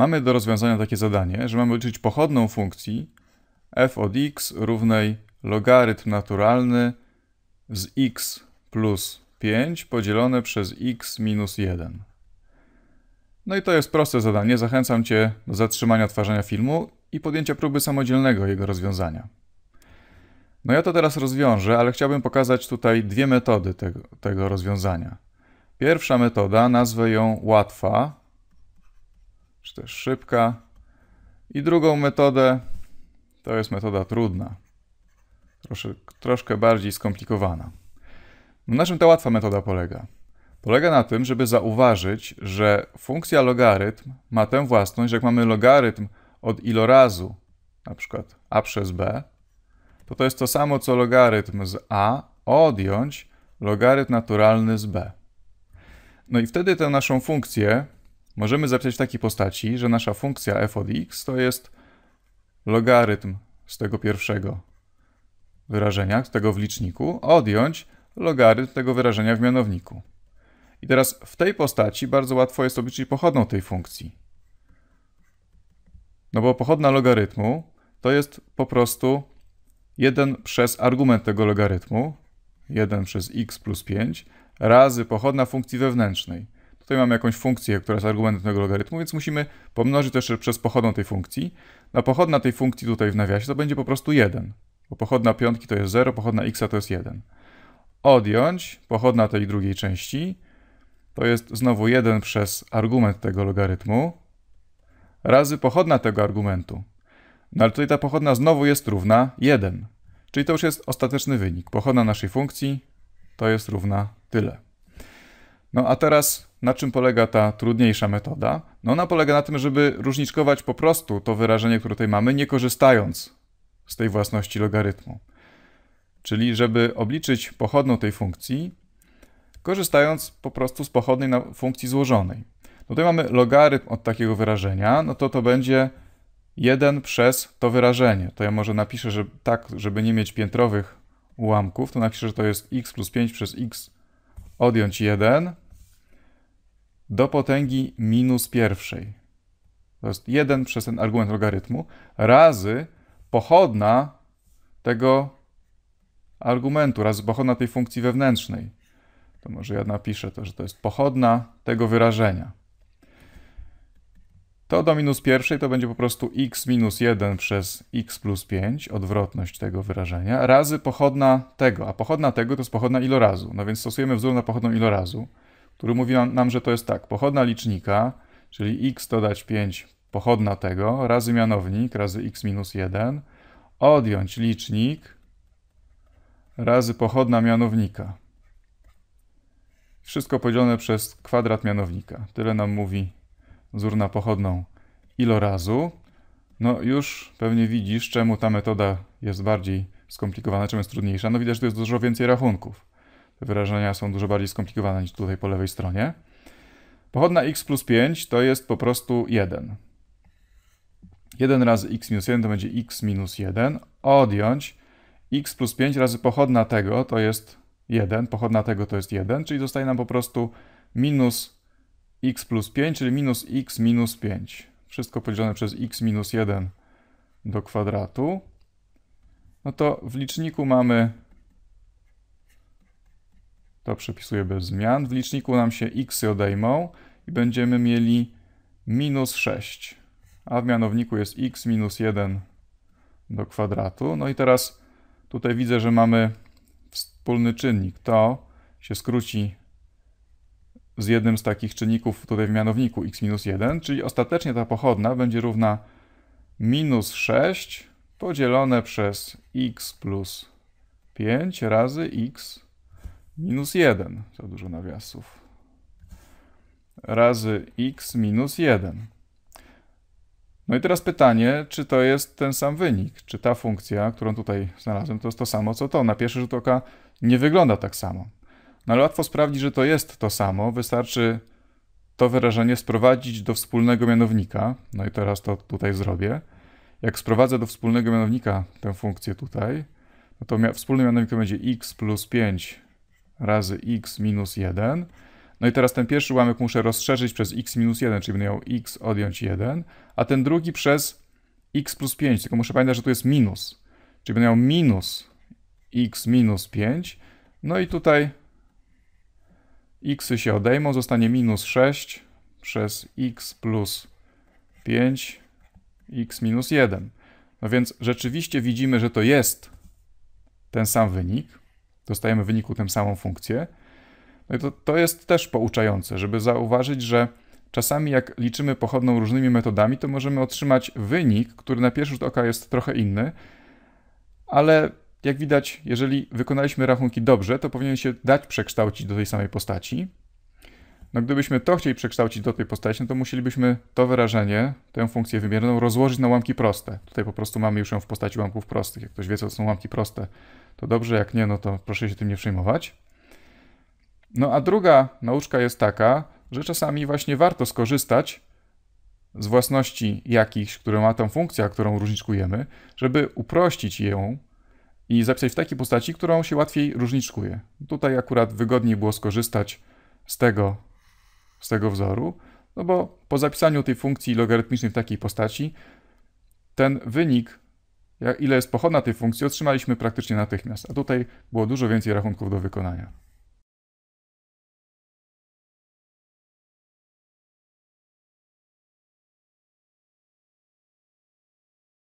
Mamy do rozwiązania takie zadanie, że mamy liczyć pochodną funkcji f od x równej logarytm naturalny z x plus 5 podzielone przez x minus 1. No i to jest proste zadanie. Zachęcam Cię do zatrzymania tworzenia filmu i podjęcia próby samodzielnego jego rozwiązania. No ja to teraz rozwiążę, ale chciałbym pokazać tutaj dwie metody tego, tego rozwiązania. Pierwsza metoda, nazwę ją łatwa, czy też szybka. I drugą metodę to jest metoda trudna, trosze, troszkę bardziej skomplikowana. No na czym ta łatwa metoda polega? Polega na tym, żeby zauważyć, że funkcja logarytm ma tę własność, że jak mamy logarytm od ilorazu, na przykład a przez b, to to jest to samo co logarytm z a odjąć logarytm naturalny z b. No i wtedy tę naszą funkcję możemy zapisać w takiej postaci, że nasza funkcja f od x to jest logarytm z tego pierwszego wyrażenia, z tego w liczniku, odjąć logarytm tego wyrażenia w mianowniku. I teraz w tej postaci bardzo łatwo jest obliczyć pochodną tej funkcji. No bo pochodna logarytmu to jest po prostu 1 przez argument tego logarytmu, 1 przez x plus 5, razy pochodna funkcji wewnętrznej. Tutaj mamy jakąś funkcję, która jest argumentem tego logarytmu, więc musimy pomnożyć to jeszcze przez pochodną tej funkcji. Na no, pochodna tej funkcji tutaj w nawiasie to będzie po prostu 1, bo pochodna piątki to jest 0, pochodna x to jest 1. Odjąć pochodna tej drugiej części, to jest znowu 1 przez argument tego logarytmu, razy pochodna tego argumentu. No ale tutaj ta pochodna znowu jest równa 1. Czyli to już jest ostateczny wynik. Pochodna naszej funkcji to jest równa tyle. No a teraz na czym polega ta trudniejsza metoda? No ona polega na tym, żeby różniczkować po prostu to wyrażenie, które tutaj mamy, nie korzystając z tej własności logarytmu. Czyli żeby obliczyć pochodną tej funkcji, korzystając po prostu z pochodnej na funkcji złożonej. No tutaj mamy logarytm od takiego wyrażenia, no to to będzie 1 przez to wyrażenie. To ja może napiszę, że tak, żeby nie mieć piętrowych ułamków, to napiszę, że to jest x plus 5 przez x odjąć 1 do potęgi minus pierwszej. To jest 1 przez ten argument logarytmu razy pochodna tego argumentu, razy pochodna tej funkcji wewnętrznej. To może ja napiszę to, że to jest pochodna tego wyrażenia. To do minus pierwszej to będzie po prostu x minus 1 przez x plus 5, odwrotność tego wyrażenia, razy pochodna tego, a pochodna tego to jest pochodna ilorazu. No więc stosujemy wzór na pochodną ilorazu który mówi nam, że to jest tak, pochodna licznika, czyli x dodać 5 pochodna tego, razy mianownik, razy x minus 1, odjąć licznik, razy pochodna mianownika. Wszystko podzielone przez kwadrat mianownika. Tyle nam mówi wzór na pochodną ilorazu. No już pewnie widzisz, czemu ta metoda jest bardziej skomplikowana, czym jest trudniejsza. No widać, że tu jest dużo więcej rachunków wyrażenia są dużo bardziej skomplikowane niż tutaj po lewej stronie. Pochodna x plus 5 to jest po prostu 1. 1 razy x minus 1 to będzie x minus 1. Odjąć x plus 5 razy pochodna tego to jest 1, pochodna tego to jest 1, czyli zostaje nam po prostu minus x plus 5, czyli minus x minus 5. Wszystko podzielone przez x minus 1 do kwadratu. No to w liczniku mamy to przepisuję bez zmian. W liczniku nam się x odejmą i będziemy mieli minus 6. A w mianowniku jest x minus 1 do kwadratu. No i teraz tutaj widzę, że mamy wspólny czynnik. To się skróci z jednym z takich czynników tutaj w mianowniku x minus 1, czyli ostatecznie ta pochodna będzie równa minus 6 podzielone przez x plus 5 razy x minus 1, za dużo nawiasów, razy x minus 1. No i teraz pytanie, czy to jest ten sam wynik? Czy ta funkcja, którą tutaj znalazłem, to jest to samo co to? Na pierwszy rzut oka nie wygląda tak samo. No ale łatwo sprawdzić, że to jest to samo. Wystarczy to wyrażenie sprowadzić do wspólnego mianownika. No i teraz to tutaj zrobię. Jak sprowadzę do wspólnego mianownika tę funkcję tutaj, no to wspólnym mianownikiem będzie x plus 5 razy x minus 1. No i teraz ten pierwszy ułamek muszę rozszerzyć przez x minus 1, czyli będę miał x odjąć 1, a ten drugi przez x plus 5, tylko muszę pamiętać, że tu jest minus. Czyli będę miał minus x minus 5, no i tutaj xy się odejmą, zostanie minus 6 przez x plus 5, x minus 1. No więc rzeczywiście widzimy, że to jest ten sam wynik, dostajemy w wyniku tę samą funkcję. No i to, to jest też pouczające, żeby zauważyć, że czasami jak liczymy pochodną różnymi metodami, to możemy otrzymać wynik, który na pierwszy rzut oka jest trochę inny, ale jak widać, jeżeli wykonaliśmy rachunki dobrze, to powinien się dać przekształcić do tej samej postaci. No gdybyśmy to chcieli przekształcić do tej postaci, no to musielibyśmy to wyrażenie, tę funkcję wymierną rozłożyć na łamki proste. Tutaj po prostu mamy już ją w postaci łamków prostych. Jak ktoś wie, co to są łamki proste, to dobrze, jak nie, no to proszę się tym nie przejmować. No a druga nauczka jest taka, że czasami właśnie warto skorzystać z własności jakichś, które ma tą funkcja, którą różniczkujemy, żeby uprościć ją i zapisać w takiej postaci, którą się łatwiej różniczkuje. Tutaj akurat wygodniej było skorzystać z tego, z tego wzoru, no bo po zapisaniu tej funkcji logarytmicznej w takiej postaci, ten wynik ile jest pochodna tej funkcji, otrzymaliśmy praktycznie natychmiast, a tutaj było dużo więcej rachunków do wykonania.